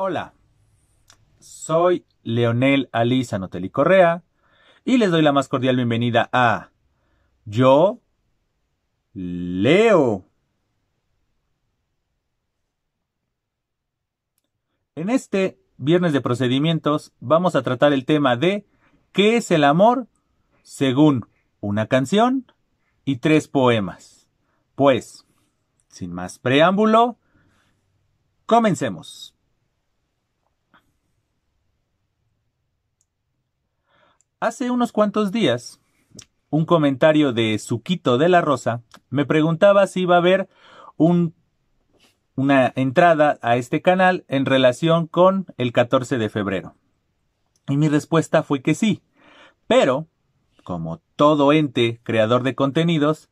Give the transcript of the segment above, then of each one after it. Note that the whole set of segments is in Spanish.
Hola, soy Leonel Alisa Noteli Correa y les doy la más cordial bienvenida a Yo Leo. En este viernes de procedimientos vamos a tratar el tema de ¿Qué es el amor? según una canción y tres poemas. Pues, sin más preámbulo, comencemos. Hace unos cuantos días, un comentario de Suquito de la Rosa me preguntaba si iba a haber un, una entrada a este canal en relación con el 14 de febrero. Y mi respuesta fue que sí, pero, como todo ente creador de contenidos,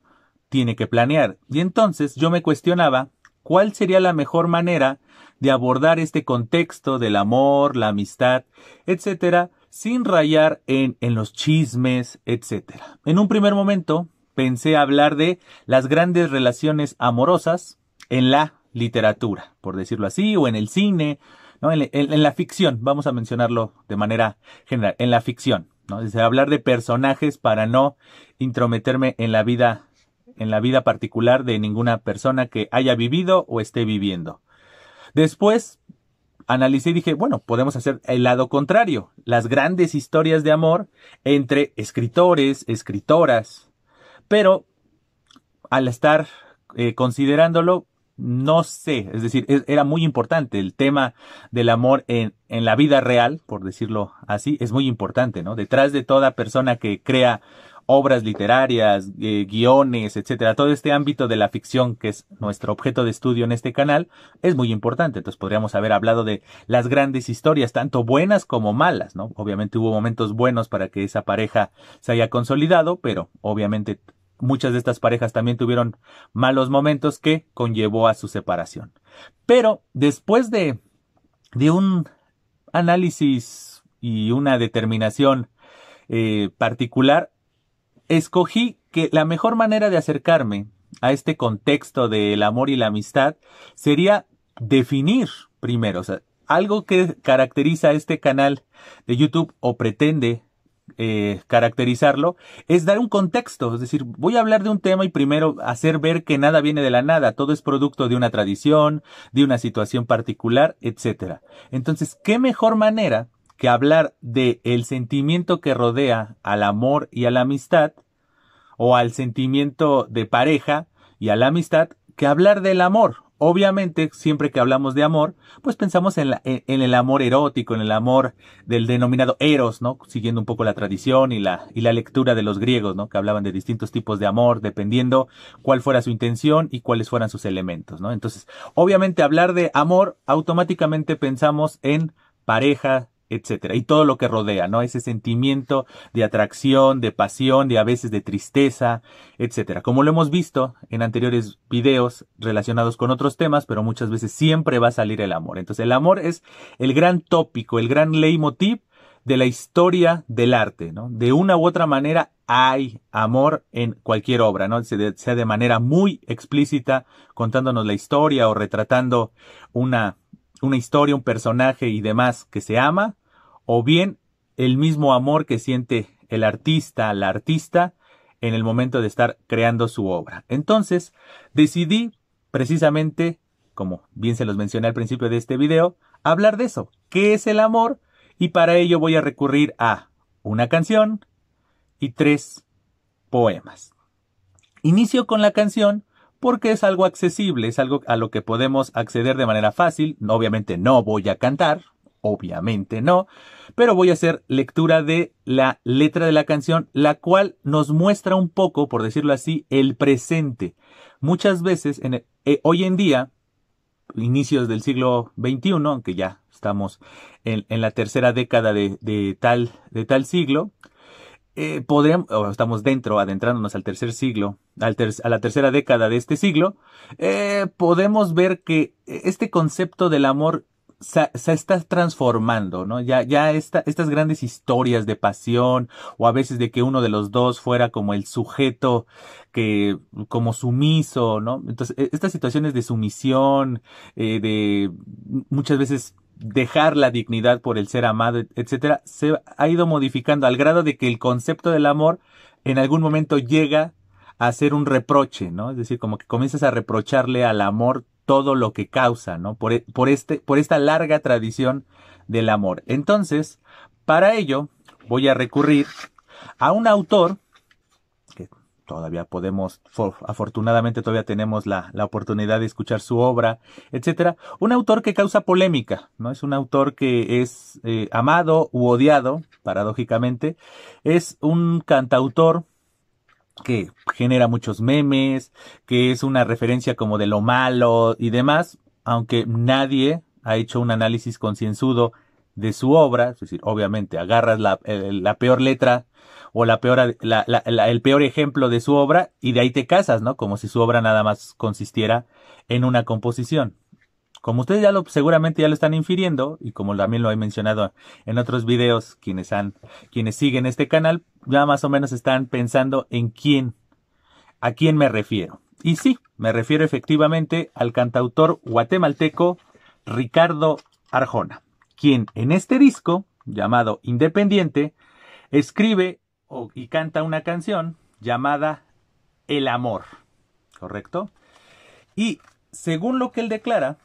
tiene que planear. Y entonces yo me cuestionaba cuál sería la mejor manera de abordar este contexto del amor, la amistad, etcétera, sin rayar en, los chismes, etc. En un primer momento pensé hablar de las grandes relaciones amorosas en la literatura, por decirlo así, o en el cine, en, la ficción, vamos a mencionarlo de manera general, en la ficción. ¿no? hablar de personajes para no intrometerme en la vida en la vida particular de ninguna persona que haya vivido o esté viviendo. Después analicé y dije, bueno, podemos hacer el lado contrario, las grandes historias de amor entre escritores, escritoras, pero al estar eh, considerándolo, no sé, es decir, e, era muy importante el tema del amor en, en la vida real, por decirlo así, es muy importante, ¿no? Detrás de toda persona que crea obras literarias, eh, guiones, etcétera, todo este ámbito de la ficción que es nuestro objeto de estudio en este canal es muy importante. Entonces podríamos haber hablado de las grandes historias, tanto buenas como malas, ¿no? Obviamente hubo momentos buenos para que esa pareja se haya consolidado, pero obviamente muchas de estas parejas también tuvieron malos momentos que conllevó a su separación. Pero después de, de un análisis y una determinación eh, particular, escogí que la mejor manera de acercarme a este contexto del amor y la amistad sería definir primero, o sea, algo que caracteriza a este canal de YouTube o pretende eh, caracterizarlo es dar un contexto, es decir, voy a hablar de un tema y primero hacer ver que nada viene de la nada, todo es producto de una tradición, de una situación particular, etcétera. Entonces, ¿qué mejor manera que hablar de el sentimiento que rodea al amor y a la amistad, o al sentimiento de pareja y a la amistad, que hablar del amor. Obviamente, siempre que hablamos de amor, pues pensamos en, en el amor erótico, en el amor del denominado eros, ¿no? Siguiendo un poco la tradición y la, y la lectura de los griegos, ¿no? Que hablaban de distintos tipos de amor, dependiendo cuál fuera su intención y cuáles fueran sus elementos, ¿no? Entonces, obviamente, hablar de amor, automáticamente pensamos en pareja, etcétera, y todo lo que rodea, ¿no? Ese sentimiento de atracción, de pasión, de a veces de tristeza, etcétera. Como lo hemos visto en anteriores videos relacionados con otros temas, pero muchas veces siempre va a salir el amor. Entonces, el amor es el gran tópico, el gran leitmotiv de la historia del arte, ¿no? De una u otra manera hay amor en cualquier obra, ¿no? Sea de manera muy explícita contándonos la historia o retratando una una historia, un personaje y demás que se ama, o bien el mismo amor que siente el artista, la artista, en el momento de estar creando su obra. Entonces, decidí precisamente, como bien se los mencioné al principio de este video, hablar de eso, qué es el amor, y para ello voy a recurrir a una canción y tres poemas. Inicio con la canción porque es algo accesible, es algo a lo que podemos acceder de manera fácil. Obviamente no voy a cantar, obviamente no, pero voy a hacer lectura de la letra de la canción, la cual nos muestra un poco, por decirlo así, el presente. Muchas veces, en e, eh, hoy en día, inicios del siglo XXI, aunque ya estamos en, la tercera década de, tal, de tal siglo, eh, podemos estamos dentro, adentrándonos al tercer siglo, a la tercera década de este siglo, eh, podemos ver que este concepto del amor se, está transformando, ¿no? Ya, ya estas grandes historias de pasión, o a veces de que uno de los dos fuera como el sujeto que, como sumiso, ¿no? Entonces, e-, estas situaciones de sumisión, eh, de muchas veces dejar la dignidad por el ser amado, etcétera, se ha ido modificando al grado de que el concepto del amor en algún momento llega a ser un reproche, ¿no? Es decir, como que comienzas a reprocharle al amor todo lo que causa, ¿no? Por, e, por, este, por esta larga tradición del amor. Entonces, para ello, voy a recurrir a un autor todavía podemos, afortunadamente todavía tenemos la, oportunidad de escuchar su obra, etcétera. Un autor que causa polémica, ¿no? Es un autor que es eh, amado u odiado, paradójicamente. Es un cantautor que genera muchos memes, que es una referencia como de lo malo y demás, aunque nadie ha hecho un análisis concienzudo de su obra, es decir, obviamente agarras la, peor letra o la peor, la, el peor ejemplo de su obra y de ahí te casas, ¿no? Como si su obra nada más consistiera en una composición. Como ustedes ya lo, seguramente ya lo están infiriendo, y como también lo he mencionado en otros videos, quienes han, quienes siguen este canal, ya más o menos están pensando en quién, a quién me refiero. Y sí, me refiero efectivamente al cantautor guatemalteco Ricardo Arjona quien en este disco, llamado Independiente, escribe y canta una canción llamada El Amor, ¿correcto? Y según lo que él declara,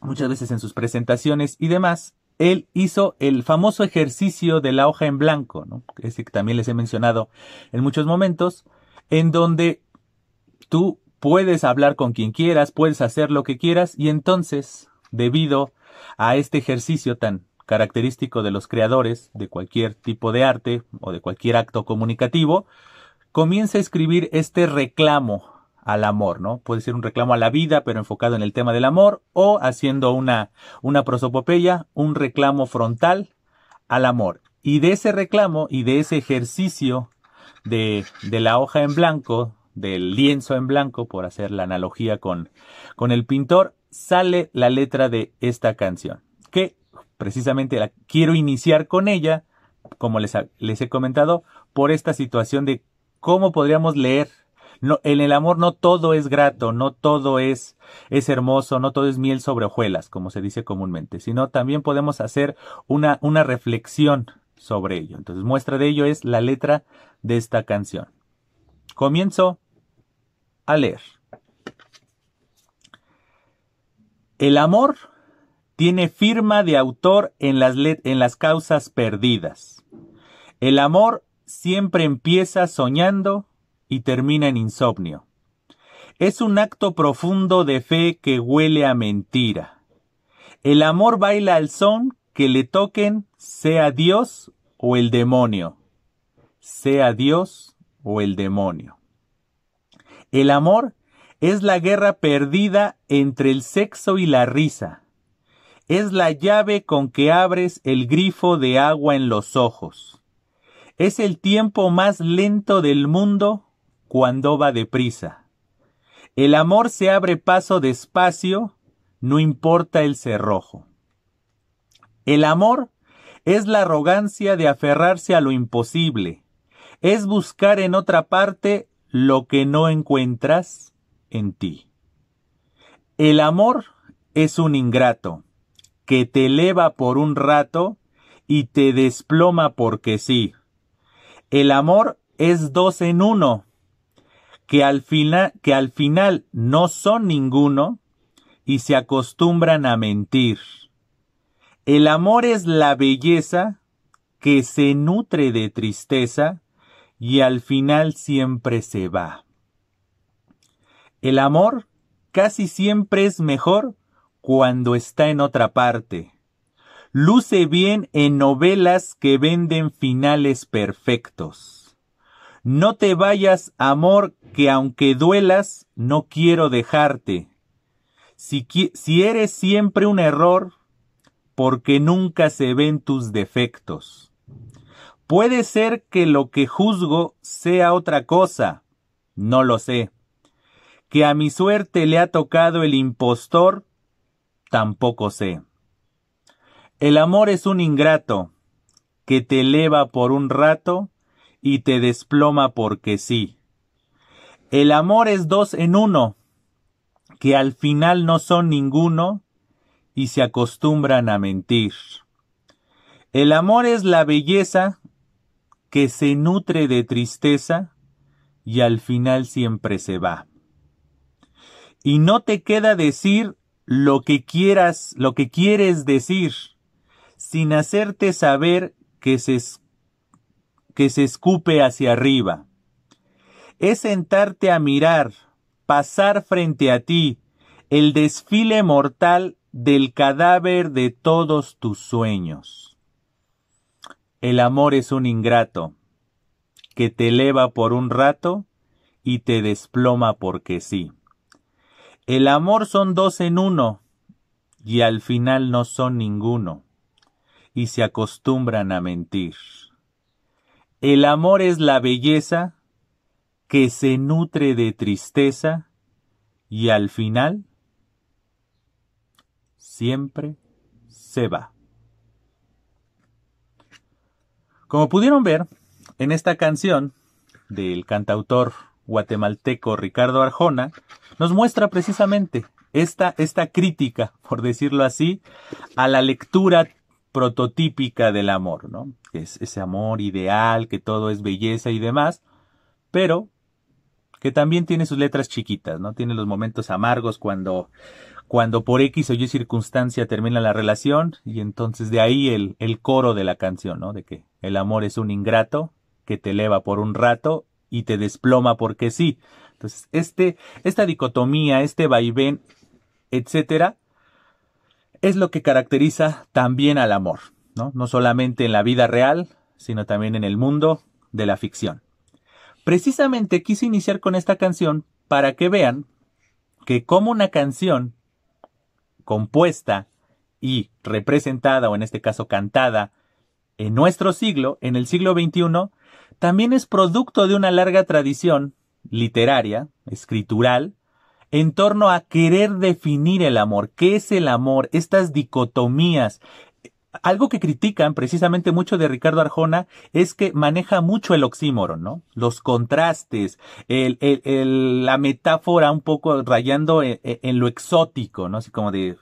muchas veces en sus presentaciones y demás, él hizo el famoso ejercicio de la hoja en blanco, ¿no? Ese que también les he mencionado en muchos momentos, en donde tú puedes hablar con quien quieras, puedes hacer lo que quieras, y entonces, debido a este ejercicio tan característico de los creadores de cualquier tipo de arte o de cualquier acto comunicativo, comienza a escribir este reclamo al amor, ¿no? Puede ser un reclamo a la vida, pero enfocado en el tema del amor, o haciendo una, una prosopopeya, un reclamo frontal al amor. Y de ese reclamo y de ese ejercicio de, de la hoja en blanco, del lienzo en blanco, por hacer la analogía con, con el pintor, sale la letra de esta canción, que precisamente la quiero iniciar con ella, como les, he comentado, por esta situación de cómo podríamos leer en el amor no todo es grato, no todo es, es hermoso, no todo es miel sobre hojuelas, como se dice comúnmente, sino también podemos hacer una, una reflexión sobre ello. Entonces, muestra de ello es la letra de esta canción. Comienzo a leer. El amor tiene firma de autor en las, en las causas perdidas. El amor siempre empieza soñando y termina en insomnio. Es un acto profundo de fe que huele a mentira. El amor baila al son que le toquen sea Dios o el demonio. Sea Dios o el demonio. El amor es la guerra perdida entre el sexo y la risa. Es la llave con que abres el grifo de agua en los ojos. Es el tiempo más lento del mundo cuando va deprisa. El amor se abre paso despacio, no importa el cerrojo. El amor es la arrogancia de aferrarse a lo imposible, es buscar en otra parte lo que no encuentras, en ti. El amor es un ingrato, que te eleva por un rato y te desploma porque sí. El amor es dos en uno, que al, que al final no son ninguno y se acostumbran a mentir. El amor es la belleza que se nutre de tristeza y al final siempre se va. El amor casi siempre es mejor cuando está en otra parte. Luce bien en novelas que venden finales perfectos. No te vayas, amor, que aunque duelas, no quiero dejarte. Si, si eres siempre un error, porque nunca se ven tus defectos. Puede ser que lo que juzgo sea otra cosa, no lo sé que a mi suerte le ha tocado el impostor, tampoco sé. El amor es un ingrato, que te eleva por un rato y te desploma porque sí. El amor es dos en uno, que al final no son ninguno y se acostumbran a mentir. El amor es la belleza que se nutre de tristeza y al final siempre se va y no te queda decir lo que quieras, lo que quieres decir, sin hacerte saber que se, que se escupe hacia arriba. Es sentarte a mirar, pasar frente a ti, el desfile mortal del cadáver de todos tus sueños. El amor es un ingrato, que te eleva por un rato y te desploma porque sí. El amor son dos en uno y al final no son ninguno y se acostumbran a mentir. El amor es la belleza que se nutre de tristeza y al final siempre se va. Como pudieron ver, en esta canción del cantautor guatemalteco Ricardo Arjona, nos muestra precisamente esta, esta crítica, por decirlo así, a la lectura prototípica del amor, ¿no? Es ese amor ideal, que todo es belleza y demás, pero que también tiene sus letras chiquitas, ¿no? Tiene los momentos amargos cuando, cuando por X o Y circunstancia termina la relación y entonces de ahí el, el coro de la canción, ¿no? De que el amor es un ingrato que te eleva por un rato y te desploma porque sí. Entonces, este, esta dicotomía, este vaivén, etcétera, es lo que caracteriza también al amor, ¿no? No solamente en la vida real, sino también en el mundo de la ficción. Precisamente quise iniciar con esta canción para que vean que como una canción compuesta y representada, o en este caso cantada, en nuestro siglo, en el siglo XXI, también es producto de una larga tradición literaria, escritural, en torno a querer definir el amor, qué es el amor, estas dicotomías, algo que critican precisamente mucho de Ricardo Arjona es que maneja mucho el oxímoron, ¿no? Los contrastes, el, la metáfora un poco rayando e, e, en, lo exótico, ¿no? Así como de...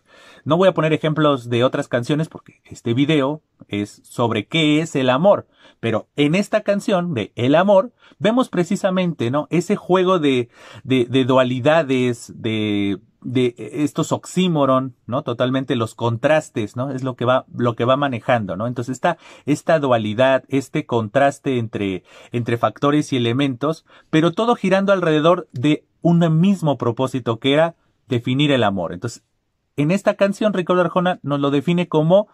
No voy a poner ejemplos de otras canciones porque este video es sobre qué es el amor, pero en esta canción de El amor vemos precisamente, ¿no? Ese juego de, de dualidades, de de eh, estos oxímoron, ¿no? Totalmente los contrastes, ¿no? Es lo que va, lo que va manejando, ¿no? Entonces esta, esta dualidad, este contraste entre, entre factores y elementos, pero todo girando alrededor de un mismo propósito que era definir el amor. Entonces, en esta canción Ricardo Arjona nos lo define como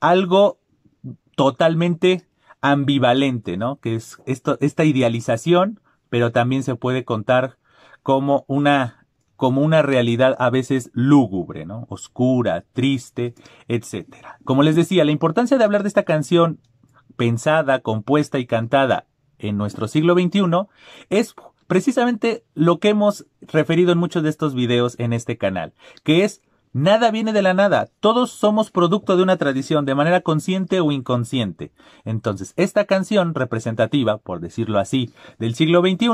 algo totalmente ambivalente, ¿no? Que es esto, esta idealización, pero también se puede contar como una como una realidad a veces lúgubre, ¿no? Oscura, triste, etc. Como les decía, la importancia de hablar de esta canción pensada, compuesta y cantada en nuestro siglo XXI es precisamente lo que hemos referido en muchos de estos videos en este canal, que es Nada viene de la nada, todos somos producto de una tradición de manera consciente o inconsciente. Entonces, esta canción representativa, por decirlo así, del siglo XXI,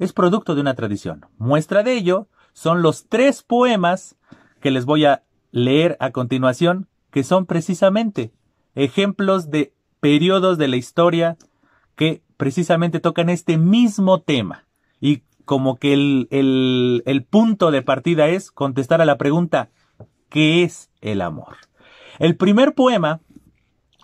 es producto de una tradición. Muestra de ello son los tres poemas que les voy a leer a continuación, que son precisamente ejemplos de periodos de la historia que precisamente tocan este mismo tema. Y como que el, el punto de partida es contestar a la pregunta, ¿qué es el amor? El primer poema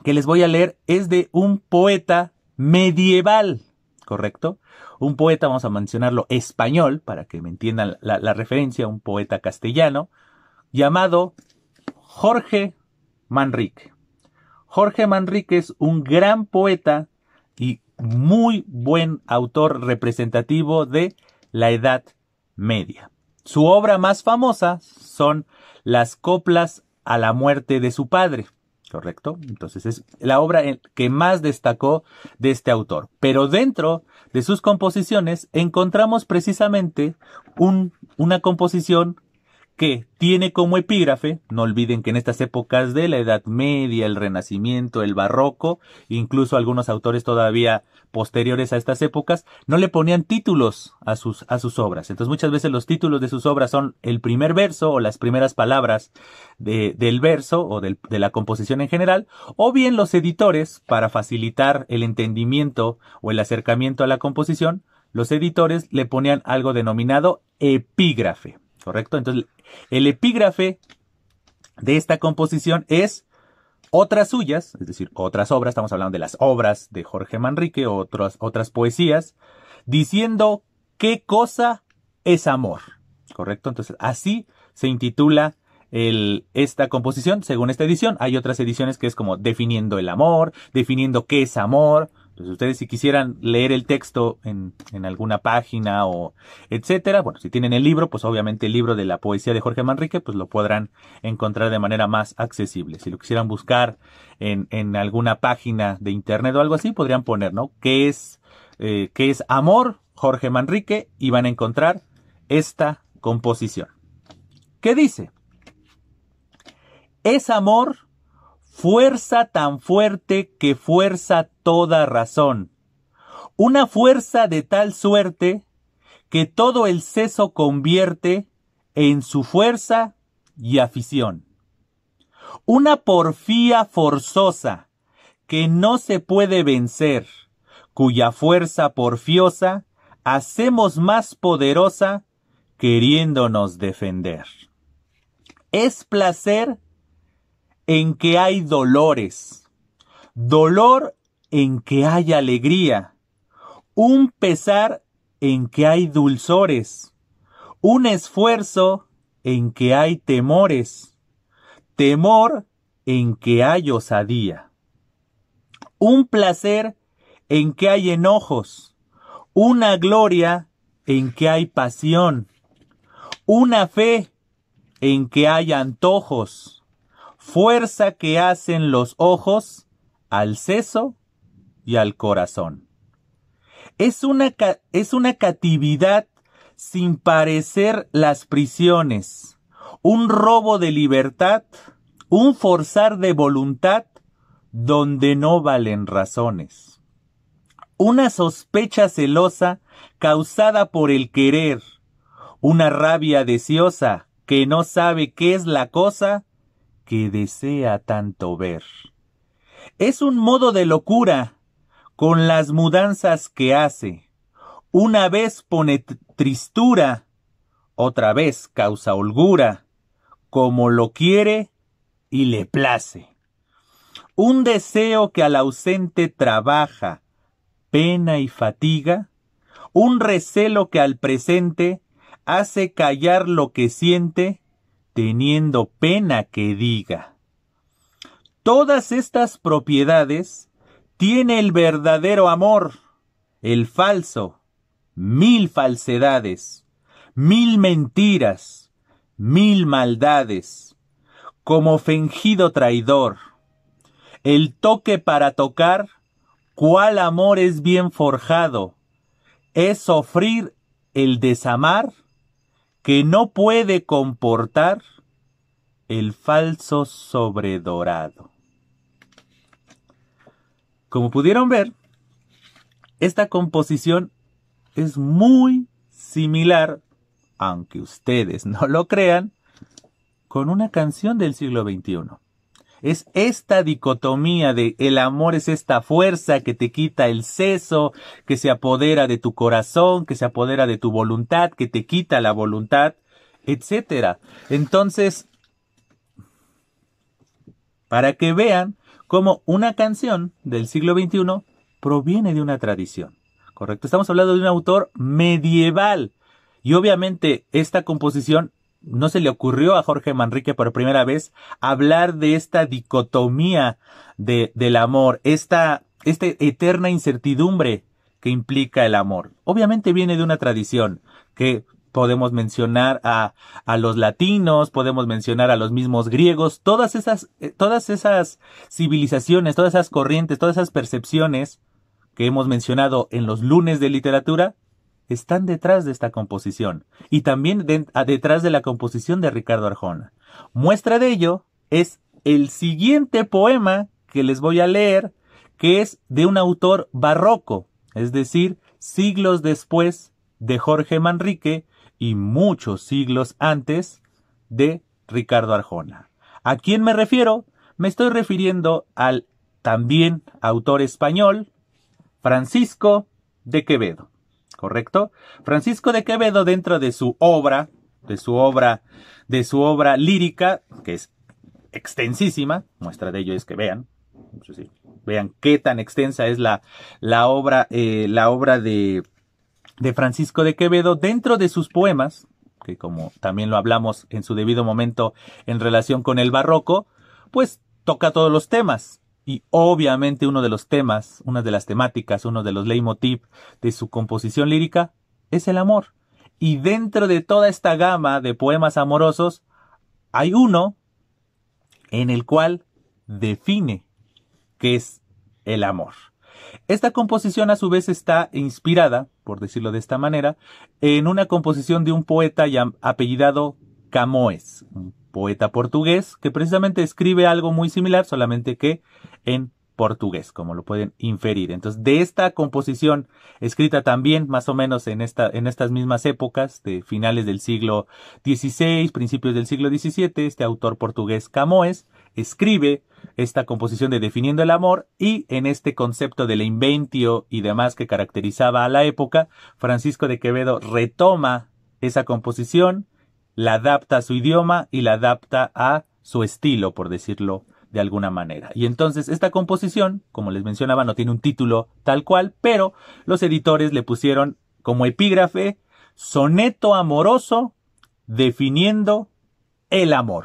que les voy a leer es de un poeta medieval, ¿correcto? un poeta, vamos a mencionarlo, español, para que me entiendan la, referencia, un poeta castellano, llamado Jorge Manrique. Jorge Manrique es un gran poeta y muy buen autor representativo de la Edad Media. Su obra más famosa son las coplas a la muerte de su padre, ¿correcto? Entonces es la obra que más destacó de este autor. Pero dentro de sus composiciones encontramos precisamente un, una composición que tiene como epígrafe, no olviden que en estas épocas de la Edad Media, el Renacimiento, el Barroco, incluso algunos autores todavía posteriores a estas épocas, no le ponían títulos a sus, a sus obras. Entonces muchas veces los títulos de sus obras son el primer verso o las primeras palabras del verso o de la composición en general, o bien los editores, para facilitar el entendimiento o el acercamiento a la composición, los editores le ponían algo denominado epígrafe. ¿Correcto? Entonces el epígrafe de esta composición es otras suyas, es decir, otras obras, estamos hablando de las obras de Jorge Manrique, otras, otras poesías, diciendo qué cosa es amor. ¿Correcto? Entonces, así se intitula esta composición según esta edición. Hay otras ediciones que es como definiendo el amor, definiendo qué es amor, entonces, ustedes si quisieran leer el texto en, en, alguna página o etcétera, bueno, si tienen el libro, pues obviamente el libro de la poesía de Jorge Manrique, pues lo podrán encontrar de manera más accesible. Si lo quisieran buscar en, en alguna página de internet o algo así, podrían poner, ¿no? ¿Qué es, eh, qué es amor Jorge Manrique? Y van a encontrar esta composición. ¿Qué dice? Es amor fuerza tan fuerte que fuerza toda razón, una fuerza de tal suerte que todo el seso convierte en su fuerza y afición. Una porfía forzosa que no se puede vencer, cuya fuerza porfiosa hacemos más poderosa queriéndonos defender. Es placer en que hay dolores, dolor en que hay alegría, un pesar en que hay dulzores, un esfuerzo en que hay temores, temor en que hay osadía, un placer en que hay enojos, una gloria en que hay pasión, una fe en que hay antojos, fuerza que hacen los ojos al seso y al corazón. Es una, es una catividad sin parecer las prisiones, un robo de libertad, un forzar de voluntad donde no valen razones. Una sospecha celosa causada por el querer, una rabia deseosa que no sabe qué es la cosa que desea tanto ver. Es un modo de locura con las mudanzas que hace. Una vez pone tristura, otra vez causa holgura, como lo quiere y le place. Un deseo que al ausente trabaja, pena y fatiga, un recelo que al presente hace callar lo que siente teniendo pena que diga. Todas estas propiedades tiene el verdadero amor, el falso, mil falsedades, mil mentiras, mil maldades, como fingido traidor, el toque para tocar, cuál amor es bien forjado, es sufrir el desamar, que no puede comportar el falso sobredorado. Como pudieron ver, esta composición es muy similar, aunque ustedes no lo crean, con una canción del siglo XXI. Es esta dicotomía de el amor es esta fuerza que te quita el seso, que se apodera de tu corazón, que se apodera de tu voluntad, que te quita la voluntad, etcétera. Entonces, para que vean cómo una canción del siglo XXI proviene de una tradición. ¿Correcto? Estamos hablando de un autor medieval. Y obviamente esta composición no se le ocurrió a Jorge Manrique por primera vez hablar de esta dicotomía de, del amor, esta, esta eterna incertidumbre que implica el amor. Obviamente viene de una tradición que podemos mencionar a, a los latinos, podemos mencionar a los mismos griegos, todas esas, eh, todas esas civilizaciones, todas esas corrientes, todas esas percepciones que hemos mencionado en los lunes de literatura están detrás de esta composición y también ah, detrás de la composición de Ricardo Arjona. Muestra de ello es el siguiente poema que les voy a leer, que es de un autor barroco, es decir, siglos después de Jorge Manrique y muchos siglos antes de Ricardo Arjona. ¿A quién me refiero? Me estoy refiriendo al también autor español, Francisco de Quevedo. ¿correcto? Francisco de Quevedo dentro de su obra, de su obra, de su obra lírica, que es extensísima, muestra de ello es que vean, vean qué tan extensa es la, la obra, eh, la obra de, de Francisco de Quevedo dentro de sus poemas, que como también lo hablamos en su debido momento en relación con el barroco, pues toca todos los temas, y obviamente uno de los temas, una de las temáticas, uno de los leitmotiv de su composición lírica es el amor. Y dentro de toda esta gama de poemas amorosos, hay uno en el cual define qué es el amor. Esta composición a su vez está inspirada, por decirlo de esta manera, en una composición de un poeta apellidado Camoes, poeta portugués que precisamente escribe algo muy similar, solamente que en portugués, como lo pueden inferir. Entonces, de esta composición, escrita también más o menos en, esta, en estas mismas épocas, de finales del siglo XVI, principios del siglo XVII, este autor portugués Camoes escribe esta composición de Definiendo el Amor y en este concepto del inventio y demás que caracterizaba a la época, Francisco de Quevedo retoma esa composición, la adapta a su idioma y la adapta a su estilo, por decirlo de alguna manera. Y entonces esta composición, como les mencionaba, no tiene un título tal cual, pero los editores le pusieron como epígrafe soneto amoroso definiendo el amor.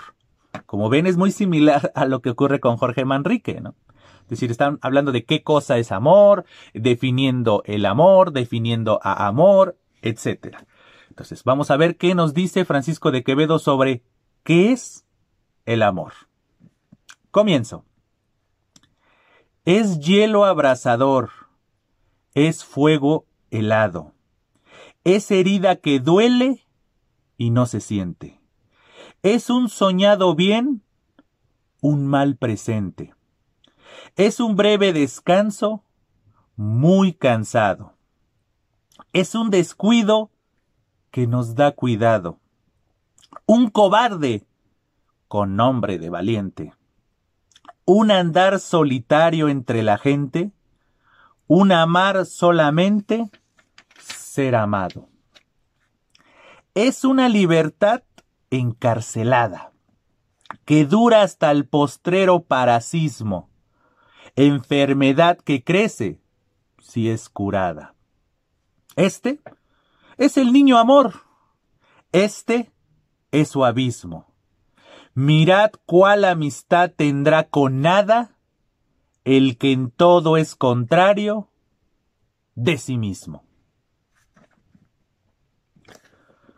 Como ven, es muy similar a lo que ocurre con Jorge Manrique, ¿no? Es decir, están hablando de qué cosa es amor, definiendo el amor, definiendo a amor, etcétera. Entonces, vamos a ver qué nos dice Francisco de Quevedo sobre qué es el amor. Comienzo. Es hielo abrasador, es fuego helado, es herida que duele y no se siente, es un soñado bien, un mal presente, es un breve descanso, muy cansado, es un descuido que nos da cuidado. Un cobarde con nombre de valiente. Un andar solitario entre la gente. Un amar solamente ser amado. Es una libertad encarcelada que dura hasta el postrero parasismo, enfermedad que crece si es curada. Este es el niño amor. Este es su abismo. Mirad cuál amistad tendrá con nada el que en todo es contrario de sí mismo.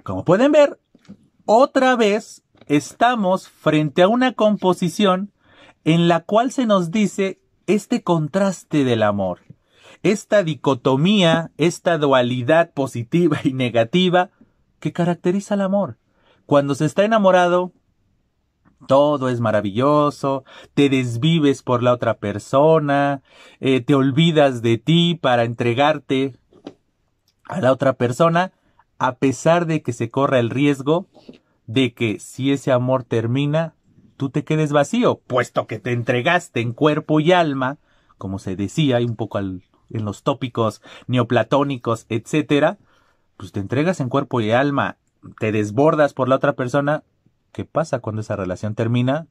Como pueden ver, otra vez estamos frente a una composición en la cual se nos dice este contraste del amor esta dicotomía, esta dualidad positiva y negativa que caracteriza al amor. Cuando se está enamorado, todo es maravilloso, te desvives por la otra persona, eh, te olvidas de ti para entregarte a la otra persona, a pesar de que se corra el riesgo de que si ese amor termina, tú te quedes vacío, puesto que te entregaste en cuerpo y alma, como se decía, y un poco al en los tópicos neoplatónicos, etcétera, pues te entregas en cuerpo y alma, te desbordas por la otra persona, ¿qué pasa cuando esa relación termina?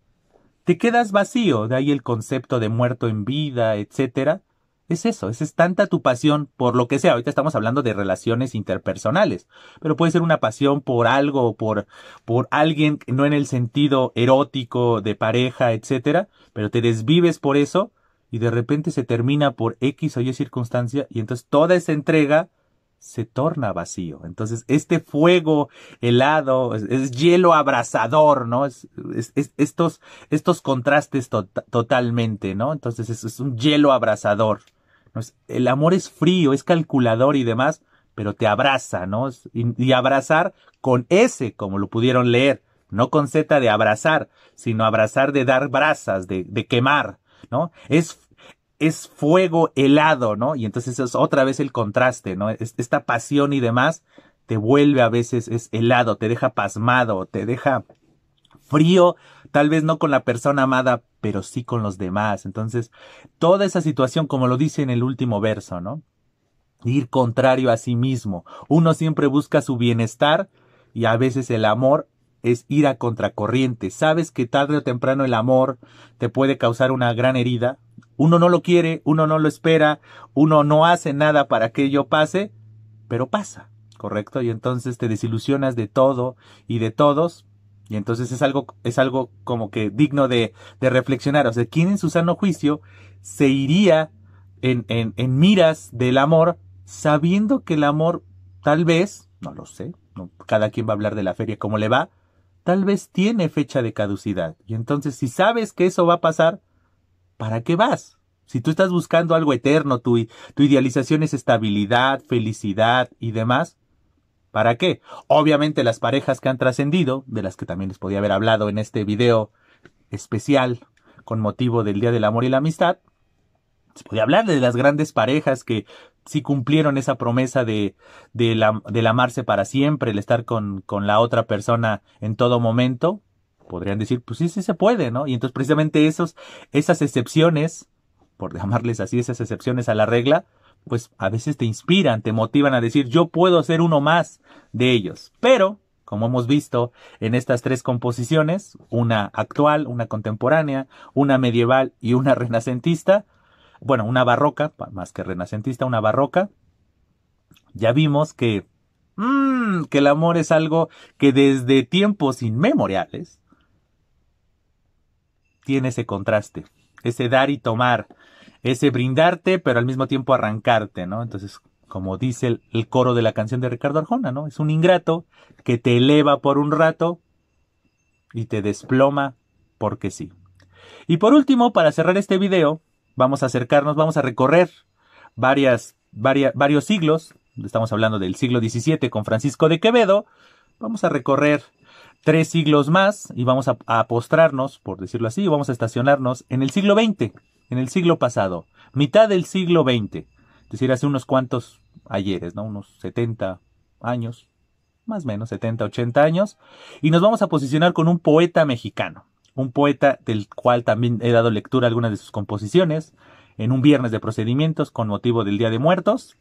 Te quedas vacío, de ahí el concepto de muerto en vida, etcétera. Es eso, es, es tanta tu pasión por lo que sea. Ahorita estamos hablando de relaciones interpersonales, pero puede ser una pasión por algo, por, por alguien, no en el sentido erótico, de pareja, etcétera, pero te desvives por eso y de repente se termina por X o Y circunstancia y entonces toda esa entrega se torna vacío. Entonces, este fuego helado, es, hielo abrasador, ¿no? Es, estos, estos contrastes totalmente, ¿no? Entonces, es, un hielo abrasador. el amor es frío, es calculador y demás, pero te abraza, ¿no? Y, abrazar con S, como lo pudieron leer, no con Z de abrazar, sino abrazar de dar brasas, de, de quemar, ¿no? Es es fuego helado, ¿no? Y entonces es otra vez el contraste, ¿no? esta pasión y demás te vuelve a veces, es helado, te deja pasmado, te deja frío, tal vez no con la persona amada, pero sí con los demás. Entonces, toda esa situación, como lo dice en el último verso, ¿no? Ir contrario a sí mismo. Uno siempre busca su bienestar y a veces el amor es ir a contracorriente. Sabes que tarde o temprano el amor te puede causar una gran herida, uno no lo quiere, uno no lo espera, uno no hace nada para que ello pase, pero pasa, ¿correcto? Y entonces te desilusionas de todo y de todos. Y entonces es algo, es algo como que digno de, de reflexionar. O sea, ¿quién en su sano juicio se iría en, en, en miras del amor sabiendo que el amor tal vez, no lo sé, cada quien va a hablar de la feria como le va, tal vez tiene fecha de caducidad. Y entonces si sabes que eso va a pasar, ¿para qué vas? Si tú estás buscando algo eterno, tu, tu idealización es estabilidad, felicidad y demás, ¿para qué? Obviamente las parejas que han trascendido, de las que también les podía haber hablado en este video especial con motivo del Día del Amor y la Amistad, se podía hablar de las grandes parejas que sí cumplieron esa promesa de, del amarse para siempre, el estar con la otra persona en todo momento, podrían decir, pues sí, sí se puede, ¿no? Y entonces precisamente esos, esas excepciones, por llamarles así, esas excepciones a la regla, pues a veces te inspiran, te motivan a decir, yo puedo ser uno más de ellos. Pero, como hemos visto en estas tres composiciones, una actual, una contemporánea, una medieval y una renacentista, bueno, una barroca, más que renacentista, una barroca, ya vimos que, mm, que el amor es algo que desde tiempos inmemoriales tiene ese contraste, ese dar y tomar, ese brindarte, pero al mismo tiempo arrancarte, ¿no? Entonces, como dice el, coro de la canción de Ricardo Arjona, ¿no? Es un ingrato que te eleva por un rato y te desploma porque sí. Y por último, para cerrar este video, vamos a acercarnos, vamos a recorrer varias, varios siglos, estamos hablando del siglo XVII con Francisco de Quevedo, vamos a recorrer tres siglos más y vamos a, a postrarnos, por decirlo así, y vamos a estacionarnos en el siglo XX, en el siglo pasado, mitad del siglo XX, es decir, hace unos cuantos ayeres, ¿no? Unos 70 años, más o menos 70, 80 años, y nos vamos a posicionar con un poeta mexicano, un poeta del cual también he dado lectura algunas de sus composiciones, en un viernes de procedimientos con motivo del Día de Muertos,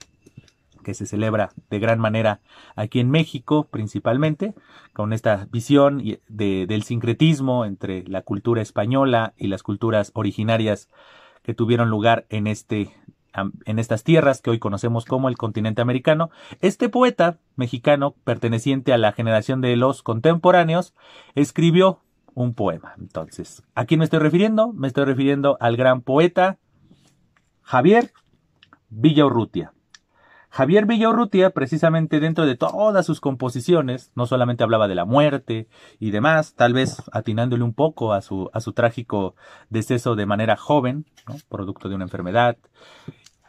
que se celebra de gran manera aquí en México principalmente, con esta visión del sincretismo entre la cultura española y las culturas originarias que tuvieron lugar en, este, en estas tierras que hoy conocemos como el continente americano. Este poeta mexicano, perteneciente a la generación de los contemporáneos, escribió un poema. Entonces, ¿a quién me estoy refiriendo? Me estoy refiriendo al gran poeta Javier Villaurrutia. Javier Villaurrutia, precisamente dentro de todas sus composiciones, no solamente hablaba de la muerte y demás, tal vez atinándole un poco a su, a su trágico deceso de manera joven, producto de una enfermedad,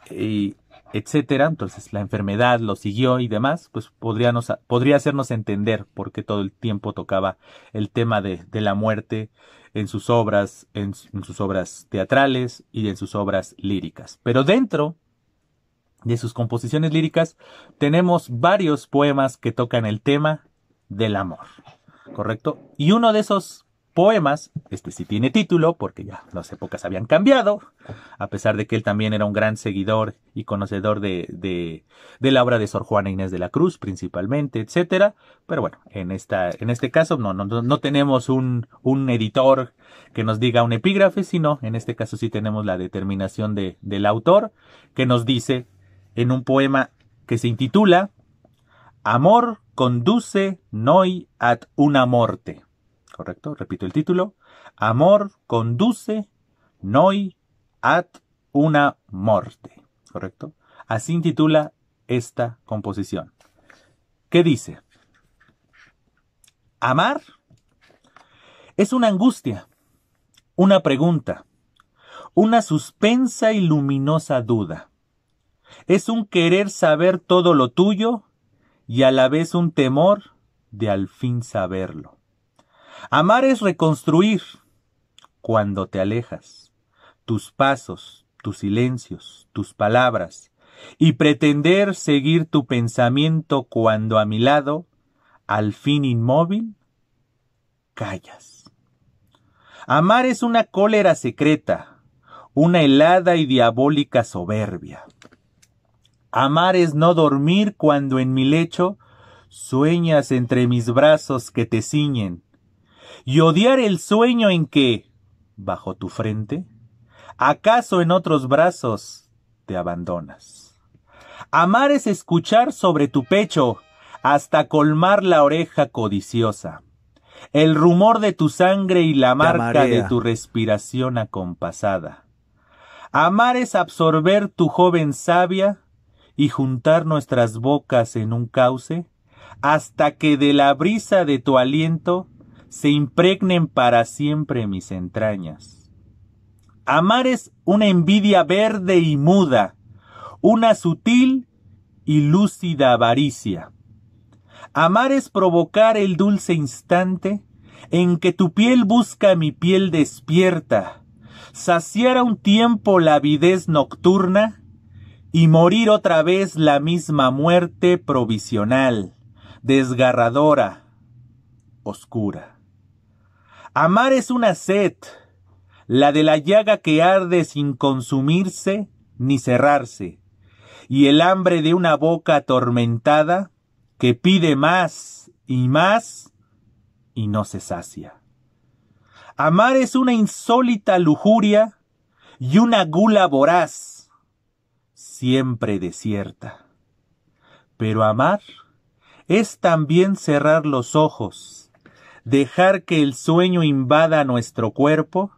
y etcétera. Entonces la enfermedad lo siguió y demás, pues podría, podría hacernos entender por qué todo el tiempo tocaba el tema de, la muerte en sus obras, en sus obras teatrales y en sus obras líricas. Pero dentro de sus composiciones líricas, tenemos varios poemas que tocan el tema del amor, ¿correcto? Y uno de esos poemas, este sí tiene título, porque ya las épocas habían cambiado, a pesar de que él también era un gran seguidor y conocedor de, de, de la obra de Sor Juana Inés de la Cruz, principalmente, etcétera. Pero bueno, en, esta, en este caso no, no, tenemos un, un editor que nos diga un epígrafe, sino en este caso sí tenemos la determinación de, del autor que nos dice en un poema que se intitula Amor conduce noi ad una morte. ¿Correcto? Repito el título. Amor conduce noi ad una morte. ¿Correcto? Así intitula esta composición. ¿Qué dice? Amar es una angustia, una pregunta, una suspensa y luminosa duda es un querer saber todo lo tuyo y a la vez un temor de al fin saberlo. Amar es reconstruir cuando te alejas, tus pasos, tus silencios, tus palabras, y pretender seguir tu pensamiento cuando a mi lado, al fin inmóvil, callas. Amar es una cólera secreta, una helada y diabólica soberbia. Amar es no dormir cuando en mi lecho sueñas entre mis brazos que te ciñen, y odiar el sueño en que, bajo tu frente, acaso en otros brazos te abandonas. Amar es escuchar sobre tu pecho hasta colmar la oreja codiciosa, el rumor de tu sangre y la marca de tu respiración acompasada. Amar es absorber tu joven savia y juntar nuestras bocas en un cauce, hasta que de la brisa de tu aliento se impregnen para siempre mis entrañas. Amar es una envidia verde y muda, una sutil y lúcida avaricia. Amar es provocar el dulce instante en que tu piel busca mi piel despierta, saciar a un tiempo la avidez nocturna y morir otra vez la misma muerte provisional, desgarradora, oscura. Amar es una sed, la de la llaga que arde sin consumirse ni cerrarse, y el hambre de una boca atormentada que pide más y más y no se sacia. Amar es una insólita lujuria y una gula voraz siempre desierta. Pero amar es también cerrar los ojos, dejar que el sueño invada nuestro cuerpo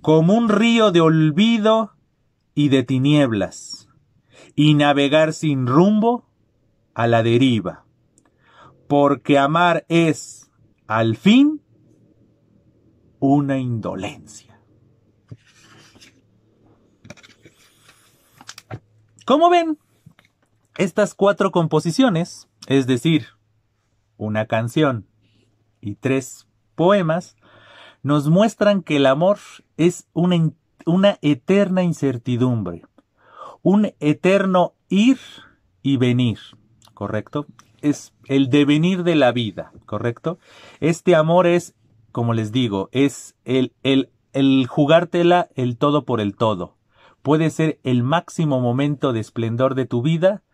como un río de olvido y de tinieblas, y navegar sin rumbo a la deriva, porque amar es, al fin, una indolencia. Como ven, estas cuatro composiciones, es decir, una canción y tres poemas, nos muestran que el amor es una, eterna incertidumbre, un eterno ir y venir, ¿correcto? Es el devenir de la vida, ¿correcto? Este amor es, como les digo, es el, el, el jugártela el todo por el todo. Puede ser el máximo momento de esplendor de tu vida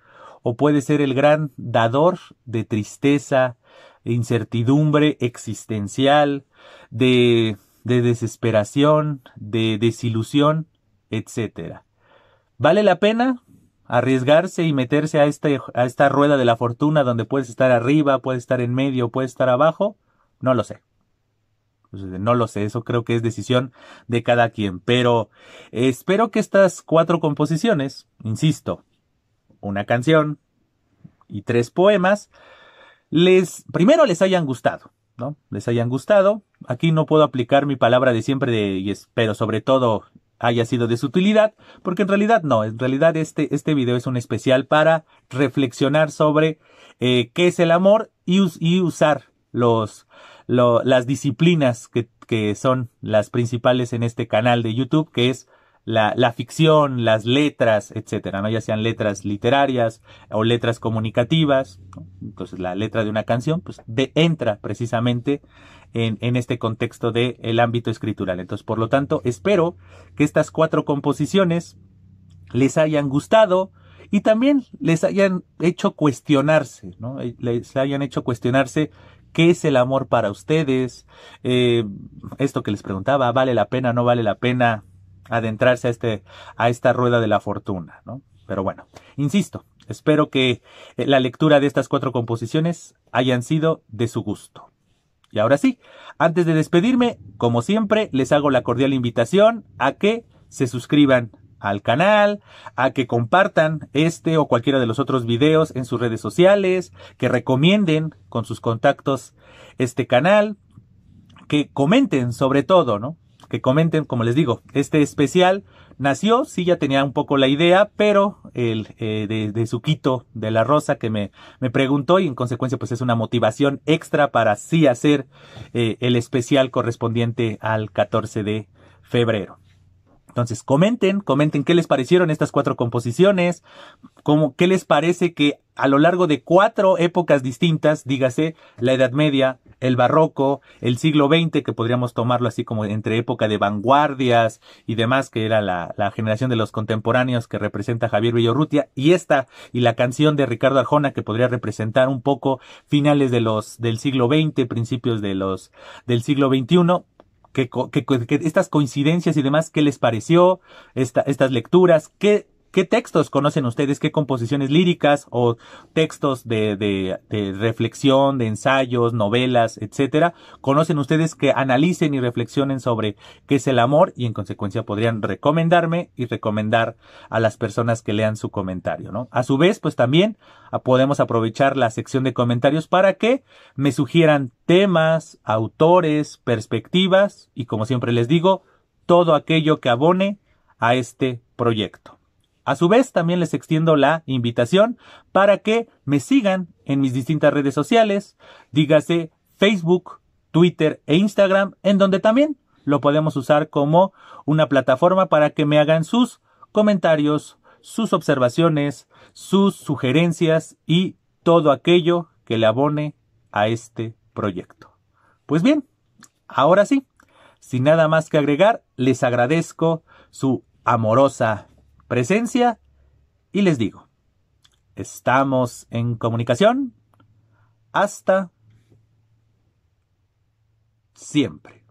o puede ser el gran dador de tristeza, de incertidumbre existencial, de, desesperación, de desilusión, etc. ¿Vale la pena? arriesgarse y meterse a, este, a esta rueda de la fortuna donde puedes estar arriba, puedes estar en medio, puedes estar abajo, no lo sé. Pues, este, no lo sé, eso creo que es decisión de cada quien, pero eh, espero que estas cuatro composiciones, insisto, una canción y tres poemas, les, primero les hayan gustado, ¿no? Les hayan gustado. Aquí no puedo aplicar mi palabra de siempre de, y espero sobre todo haya sido de su utilidad, porque en realidad no, en realidad este, este video es un especial para reflexionar sobre eh, qué es el amor y usar los, las disciplinas que, son las principales en este canal de YouTube, que es la, ficción, las letras, etcétera, ¿no? Ya sean letras literarias o letras comunicativas. Entonces, la letra de una canción, pues, de, entra precisamente en, en este contexto del ámbito escritural. Entonces, por lo tanto, espero que estas cuatro composiciones les hayan gustado y también les hayan hecho cuestionarse, ¿no? Eh, les hayan hecho cuestionarse qué es el amor para ustedes, eh, esto que les preguntaba, vale la pena, no vale la pena adentrarse a, este, a esta rueda de la fortuna, ¿no? Pero bueno, insisto, espero que eh, la lectura de estas cuatro composiciones hayan sido de su gusto. Y ahora sí, antes de despedirme, como siempre, les hago la cordial invitación a que se suscriban al canal, a que compartan este o cualquiera de los otros videos en sus redes sociales, que recomienden con sus contactos este canal, que comenten sobre todo, ¿no? Que comenten, como les digo, este especial nació, sí ya tenía un poco la idea, pero el eh, de, Suquito de la Rosa que me, me, preguntó y en consecuencia pues es una motivación extra para sí hacer eh, el especial correspondiente al 14 de febrero. Entonces, comenten, comenten qué les parecieron estas cuatro composiciones, cómo, qué les parece que a lo largo de cuatro épocas distintas, dígase la Edad Media, el Barroco, el siglo XX, que podríamos tomarlo así como entre época de vanguardias y demás, que era la, la generación de los contemporáneos que representa Javier Villorrutia, y esta, y la canción de Ricardo Arjona, que podría representar un poco finales de los, del siglo XX, principios de los, del siglo XXI, que, que, estas coincidencias y demás, qué les pareció, esta, estas lecturas, qué ¿Qué textos conocen ustedes? ¿Qué composiciones líricas o textos de, reflexión, de ensayos, novelas, etcétera? ¿Conocen ustedes que analicen y reflexionen sobre qué es el amor y en consecuencia podrían recomendarme y recomendar a las personas que lean su comentario, ¿no? A su vez, pues también ah, podemos aprovechar la sección de comentarios para que me sugieran temas, autores, perspectivas y como siempre les digo, todo aquello que abone a este proyecto. A su vez, también les extiendo la invitación para que me sigan en mis distintas redes sociales, dígase Facebook, Twitter e Instagram, en donde también lo podemos usar como una plataforma para que me hagan sus comentarios, sus observaciones, sus sugerencias y todo aquello que le abone a este proyecto. Pues bien, ahora sí, sin nada más que agregar, les agradezco su amorosa presencia y les digo, estamos en comunicación hasta siempre.